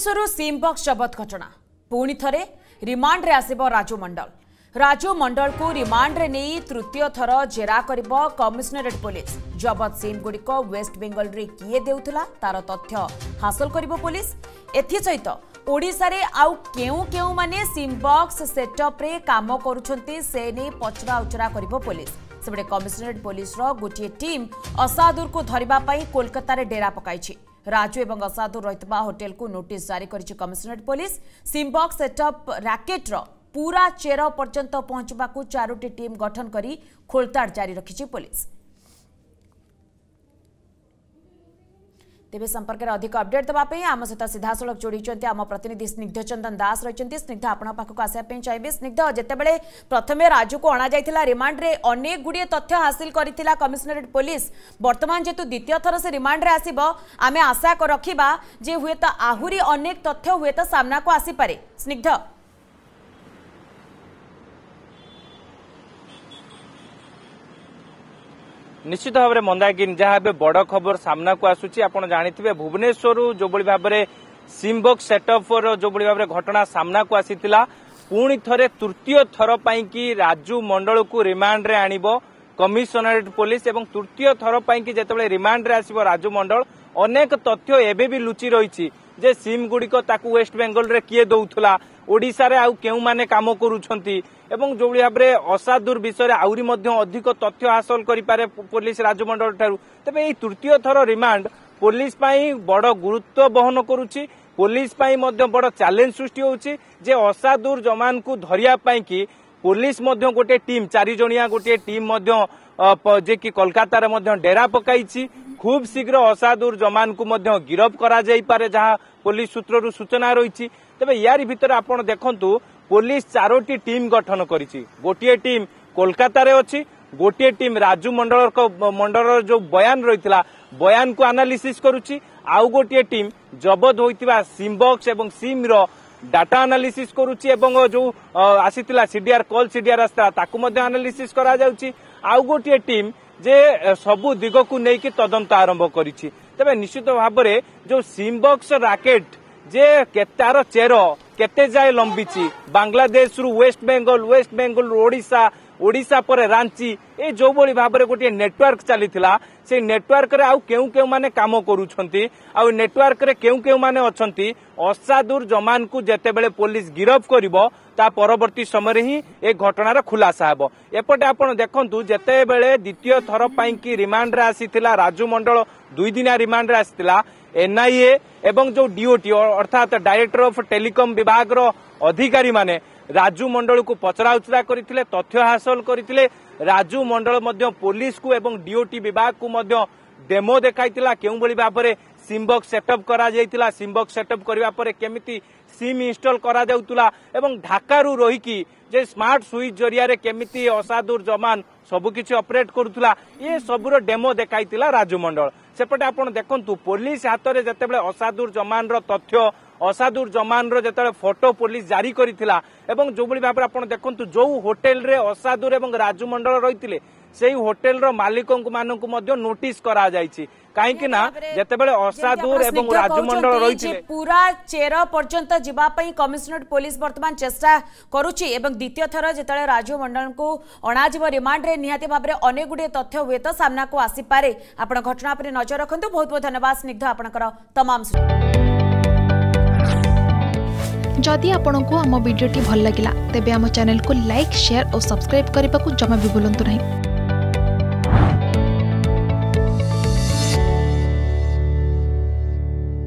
ଭୁବନେଶ୍ୱରରୁ ସିମ୍ବକ୍ସ ଜବତ ଘଟଣା ପୁଣି ଥରେ ରିମାଣ୍ଡରେ ଆସିବ ରାଜୁ ମଣ୍ଡଳ ରାଜୁ ମଣ୍ଡଳକୁ ରିମାଣ୍ଡରେ ନେଇ ତୃତୀୟ ଥର ଜେରା କରିବ କମିଶନରେଟ୍ ପୋଲିସ ଜବତ ସିମ୍ଗୁଡ଼ିକ ୱେଷ୍ଟବେଙ୍ଗଲରେ କିଏ ଦେଉଥିଲା ତାର ତଥ୍ୟ ହାସଲ କରିବ ପୋଲିସ ଏଥିସହିତ ଓଡ଼ିଶାରେ ଆଉ କେଉଁ କେଉଁମାନେ ସିମ୍ବକ୍ସ ସେଟଅପ୍ରେ କାମ କରୁଛନ୍ତି ସେ ନେଇ ପଚରା ଉଚରା କରିବ ପୋଲିସ ସେପଟେ କମିଶନରେଟ୍ ପୋଲିସର ଗୋଟିଏ ଟିମ୍ ଅସାଦୁରକୁ ଧରିବା ପାଇଁ କୋଲକାତାରେ ଡେରା ପକାଇଛି राजु एवं असाधु रही होटेल कु नोटिस जारी कर commissionerate police SIM box setup racket रो पूरा चेरा पर्यटन पहुंचा चारोटी टीम गठन करी खोलताड़ जारी रखी पुलिस तेज संपर्क में अधिक अपडेट देवाई आम सहित सीधासल जोड़ आम प्रतिनिधि स्निग्ध चंदन दास रही स्निग्ध आपको आसाप चाहिए स्निग्ध जितेबाला प्रथम राजू को अणा जा रिमाण्ड में अनेक गुड़े तथ्य हासिल करमिशनरेट पुलिस बर्तमान जेहतु द्वितीय थर से रिमाण्ड में आशा रखा जे हूत आहुरी अनेक तथ्य हूत सामना को आसीपे स्निग्ध ନିଶ୍ଚିତ ଭାବରେ ମନ୍ଦାଗିନ ଯାହା ଏବେ ବଡ଼ ଖବର ସାମ୍ନାକୁ ଆସୁଛି ଆପଣ ଜାଣିଥିବେ ଭୁବନେଶ୍ୱରରୁ ଯେଉଁଭଳି ଭାବରେ ସିମ୍ବକ୍ସ ସେଟଅପ୍ର ଯେଉଁଭଳି ଭାବରେ ଘଟଣା ସାମ୍ନାକୁ ଆସିଥିଲା ପୁଣି ଥରେ ତୃତୀୟ ଥର ପାଇଁକି ରାଜୁ ମଣ୍ଡଳକୁ ରିମାଣ୍ଡରେ ଆଣିବ କମିଶନରେଟ୍ ପୋଲିସ ଏବଂ ତୃତୀୟ ଥର ପାଇଁକି ଯେତେବେଳେ ରିମାଣ୍ଡରେ ଆସିବ ରାଜୁ ମଣ୍ଡଳ ଅନେକ ତଥ୍ୟ ଏବେ ବି ଲୁଚି ରହିଛି যে সিম গুড়িক তাকে ওয়েস্ট বেঙ্গল রে কি দৌলা ওড়িশার আউমানে কাম করুম এবং যেভাবে ভাবে অসাধুর বিষয়ে মধ্যে অধিক তথ্য হাসল করে পুলিশ রাজমন্ডল ঠার তবে এই তৃতীয় থর রিমান্ড পুলিশ পাই বড় গুরুত্ব বহন করুছি পুলিশ পাই মধ্য বড় চ্যালেঞ্জ সৃষ্টি হচ্ছে যে অসাধুর জমানকু ধরিয়া পাই কি পুলিশ মধ্য গোটে টিম চারিজিয়া গোটিয়ে টিম মধ্য যে কি কলকাতার মধ্য ডেরা পকাইছি খুব শীঘ্র অসাধুর জমানকু মধ্য গিরফ করা যাইপারে যা পুলিশ সূত্রর সূচনা রয়েছে তবে ইয়ারি ভিতরে আপনার দেখুন পুলিশ চারোটি টিম গঠন করেছে গোটিয়ে টিম কলকাতার অছি গোটিয়ে টিম রাজু মন্ডল মন্ডলর যে বয়ান রয়েছে বয়ানকু আনালিসিস করুছি আউ গোটিয়ে টিম জবত হইতিবা সিম বক্স এবং সিমর ডাটা আনালিসিস করুছি এবং যে আসিলা সিডিআর কল সিডিআর আসিলা তাকু মধ্য আনালিসিস করা যাচ্ছে আউ গোটিয়ে টিম ଯେ ସବୁ ଦିଗକୁ ନେଇକି ତଦନ୍ତ ଆରମ୍ଭ କରିଛି ତେବେ ନିଶ୍ଚିତ ଭାବରେ ଯେଉଁ ସିମ୍ବକ୍ସ ରାକେଟ୍ ଯେ ତାର ଚେର କେତେ ଯାଏ ଲମ୍ବିଛି ବାଂଲାଦେଶରୁ ୱେଷ୍ଟ ବେଙ୍ଗଲ ୱେଷ୍ଟ ବେଙ୍ଗଲରୁ ଓଡ଼ିଶା ওড়িশা পরে রাঞ্চি এই যেভাবে ভাবে গোটি নেটওয়ার্ক চালি সেই নেটওয়ার্করে আউ কেউ কেউ মানে কাম করুছেন আউ নেটওয়ার্করে কেউ কেউ মানে অনেক অসাধুর জমানকু যেতবে পুলিশ গিরফ করব তা পরবর্তী সময় হি এ ঘটনার খুলাসা হব এপটে আপনার দেখুন যেতবে দ্বিতীয় থর পাইকি রিমান্ডে আসি রাজু মন্ডল দুই দিনিয়া রিমান্ডে আসি এনআইএ এবং যে ডিওটি অর্থাৎ ডাইরেক্টর অফ টেলিকম বিভাগর অধিকারী মানে ରାଜୁ ମଣ୍ଡଳକୁ ପଚରାଉଚରା କରିଥିଲେ ତଥ୍ୟ ହାସଲ କରିଥିଲେ ରାଜୁ ମଣ୍ଡଳ ମଧ୍ୟ ପୋଲିସକୁ ଏବଂ ଡିଓଟି ବିଭାଗକୁ ମଧ୍ୟ ଡେମୋ ଦେଖାଇଥିଲା କେଉଁଭଳି ଭାବରେ ସିମ୍ବକ୍ସ ସେଟଅପ୍ କରାଯାଇଥିଲା ସିମ୍ବକ୍ସ ସେଟଅପ୍ କରିବା ପରେ କେମିତି ସିମ୍ ଇନଷ୍ଟଲ କରାଯାଉଥିଲା ଏବଂ ଢାକାରୁ ରହିକି ଯେ ସ୍ମାର୍ଟ ସୁଇଚ୍ ଜରିଆରେ କେମିତି ଅସାଧୁର ଯବାନ ସବୁକିଛି ଅପରେଟ୍ କରୁଥିଲା ଇଏ ସବୁର ଡେମୋ ଦେଖାଇଥିଲା ରାଜୁମଣ୍ଡଳ ସେପଟେ ଆପଣ ଦେଖନ୍ତୁ ପୋଲିସ ହାତରେ ଯେତେବେଳେ ଅସାଧୁର ଯମାନର ତଥ୍ୟ ଅସାଧୁର ଯମାନର ଯେତେବେଳେ ଫଟୋ ପୋଲିସ ଜାରି କରିଥିଲା ଏବଂ ଯୋଉଭଳି ଭାବରେ ଆପଣ ଦେଖନ୍ତୁ ଯୋଉ ହୋଟେଲରେ ଅସାଧୁର ଏବଂ ରାଜୁମଣ୍ଡଳ ରହିଥିଲେ সেই হোটেলর মালিক মানুষ মধ্যে নোটিস করা যাইছি কাইকি না যেতবেলে অসাদুর এবং রাজমন্ডল রইছে পুরা চের পর্যন্ত পই কমিশনার পুলিশ বর্তমান চেষ্টা করুচি এবং দ্বিতীয় থর যেতবে রাজমন্ডলকে অণাযিব রিমান্ডে নিহাতি ভাবে অনেক গুড়ি তথ্য হুয়ে তো সামনা কো আসি পারে আপন ঘটনা পরে নজর রাখন্তু বহুত বহুত ধন্যবাদ স্নিগ্ধ আপনকর তমাম যদি আপনার আমো ভিডিওটি ভাল লাগিলা তেবে আমো চ্যানেল কো লাইক শেয়ার ও সবসক্রাইব করা জমা বি ভুলতু না